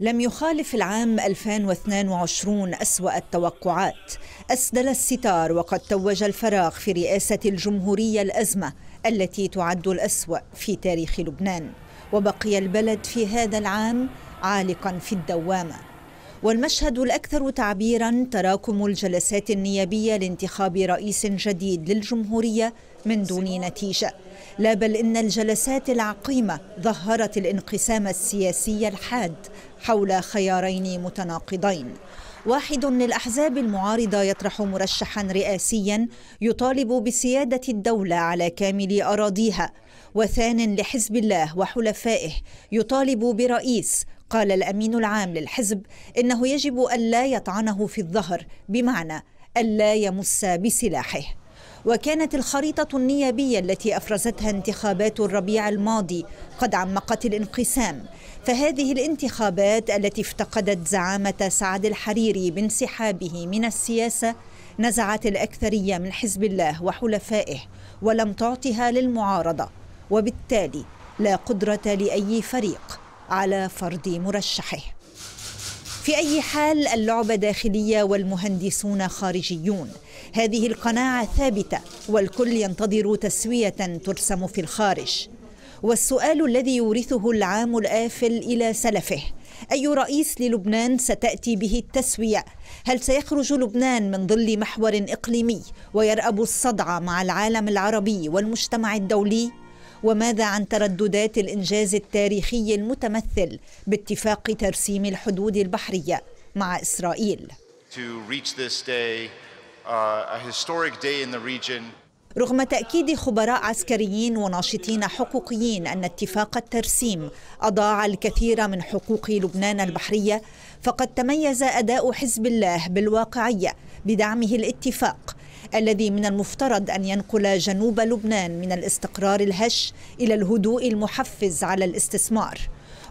لم يخالف العام 2022 أسوأ التوقعات أسدل الستار وقد توج الفراغ في رئاسة الجمهورية الأزمة التي تعد الأسوأ في تاريخ لبنان وبقي البلد في هذا العام عالقا في الدوامه والمشهد الأكثر تعبيرا تراكم الجلسات النيابية لانتخاب رئيس جديد للجمهورية من دون نتيجة لا بل إن الجلسات العقيمة ظهرت الانقسام السياسي الحاد حول خيارين متناقضين واحد للأحزاب المعارضة يطرح مرشحا رئاسيا يطالب بسيادة الدولة على كامل أراضيها وثان لحزب الله وحلفائه يطالب برئيس قال الامين العام للحزب انه يجب الا يطعنه في الظهر بمعنى الا يمس بسلاحه وكانت الخريطة النيابية التي أفرزتها انتخابات الربيع الماضي قد عمقت الانقسام فهذه الانتخابات التي افتقدت زعامة سعد الحريري بانسحابه من السياسة نزعت الأكثرية من حزب الله وحلفائه ولم تعطها للمعارضة وبالتالي لا قدرة لأي فريق على فرض مرشحه في أي حال اللعبة داخلية والمهندسون خارجيون هذه القناعة ثابتة والكل ينتظر تسوية ترسم في الخارج والسؤال الذي يورثه العام الآفل إلى سلفه أي رئيس للبنان ستأتي به التسوية؟ هل سيخرج لبنان من ظل محور إقليمي ويرأب الصدع مع العالم العربي والمجتمع الدولي؟ وماذا عن ترددات الإنجاز التاريخي المتمثل باتفاق ترسيم الحدود البحرية مع إسرائيل uh, رغم تأكيد خبراء عسكريين وناشطين حقوقيين أن اتفاق الترسيم أضاع الكثير من حقوق لبنان البحرية فقد تميز أداء حزب الله بالواقعية بدعمه الاتفاق الذي من المفترض أن ينقل جنوب لبنان من الاستقرار الهش إلى الهدوء المحفز على الاستثمار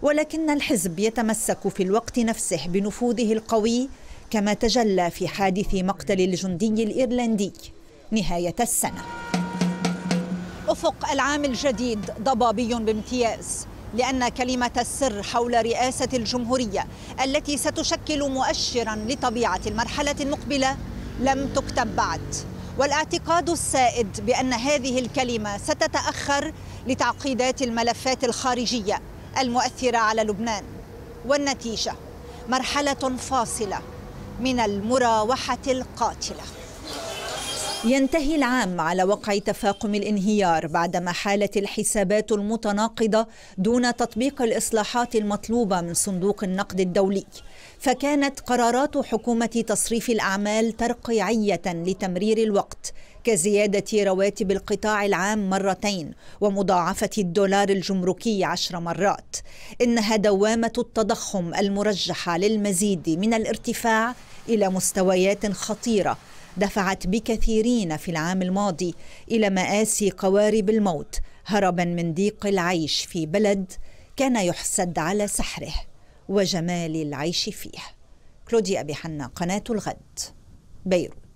ولكن الحزب يتمسك في الوقت نفسه بنفوذه القوي كما تجلى في حادث مقتل الجندي الإيرلندي نهاية السنة أفق العام الجديد ضبابي بامتياز لأن كلمة السر حول رئاسة الجمهورية التي ستشكل مؤشرا لطبيعة المرحلة المقبلة لم تكتب بعد والاعتقاد السائد بان هذه الكلمه ستتاخر لتعقيدات الملفات الخارجيه المؤثره على لبنان والنتيجه مرحله فاصله من المراوحه القاتله ينتهي العام على وقع تفاقم الانهيار بعدما حالت الحسابات المتناقضة دون تطبيق الإصلاحات المطلوبة من صندوق النقد الدولي فكانت قرارات حكومة تصريف الأعمال ترقيعية لتمرير الوقت كزيادة رواتب القطاع العام مرتين ومضاعفة الدولار الجمركي عشر مرات إنها دوامة التضخم المرجحة للمزيد من الارتفاع إلى مستويات خطيرة دفعت بكثيرين في العام الماضي إلى مآسي قوارب الموت هربا من ضيق العيش في بلد كان يحسد على سحره وجمال العيش فيه كلوديا أبي حنا قناة الغد بيروت